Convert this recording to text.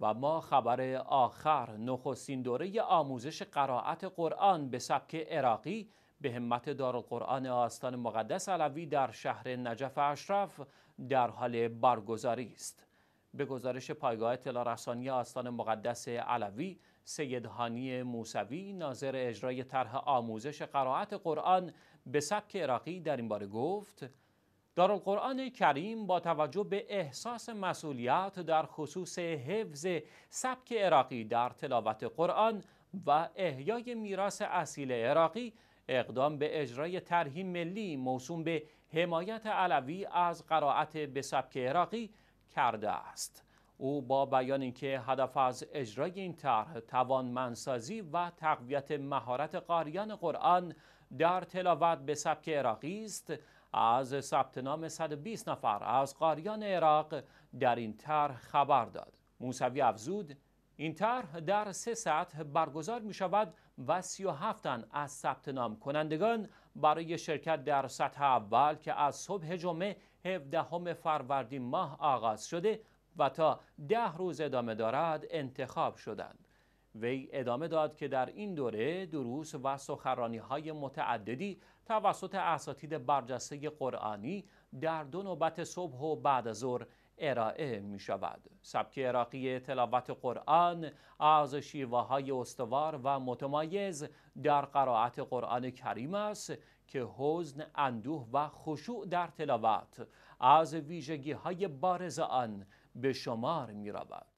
و ما خبر آخر نخستین دوره آموزش قرائت قرآن به سبک عراقی به همت قرآن آستان مقدس علوی در شهر نجف اشرف در حال برگزاری است. به گزارش پایگاه اطلاع رسانی آستان مقدس علوی سید هانی موسوی ناظر اجرای طرح آموزش قرائت قرآن به سبک عراقی در این باره گفت دارالقرآن کریم با توجه به احساس مسئولیت در خصوص حفظ سبک عراقی در تلاوت قرآن و احیای میراث اصیل عراقی اقدام به اجرای طرحی ملی موسوم به حمایت علوی از قرائت به سبک عراقی کرده است. او با بیان اینکه هدف از اجرای این طرح توانمندسازی و تقویت مهارت قاریان قرآن در تلاوت به سبک عراقی است از ثبت نام 120 نفر از قاریان عراق در این طرح خبر داد موسوی افزود این طرح در سه سطح برگزار می شود و 37 تن از ثبت نام کنندگان برای شرکت در سطح اول که از صبح جمعه 17 فروردین ماه آغاز شده و تا ده روز ادامه دارد انتخاب شدند وی ادامه داد که در این دوره دروس و سخرانی های متعددی توسط اساتید برجسته قرآنی در دو نوبت صبح و بعد ظهر ارائه می شود. سبک عراقی تلاوت قرآن از شیوه های استوار و متمایز در قرائت قرآن کریم است که حزن، اندوه و خشوع در تلاوت از ویژگی های بارز آن به شمار می رود.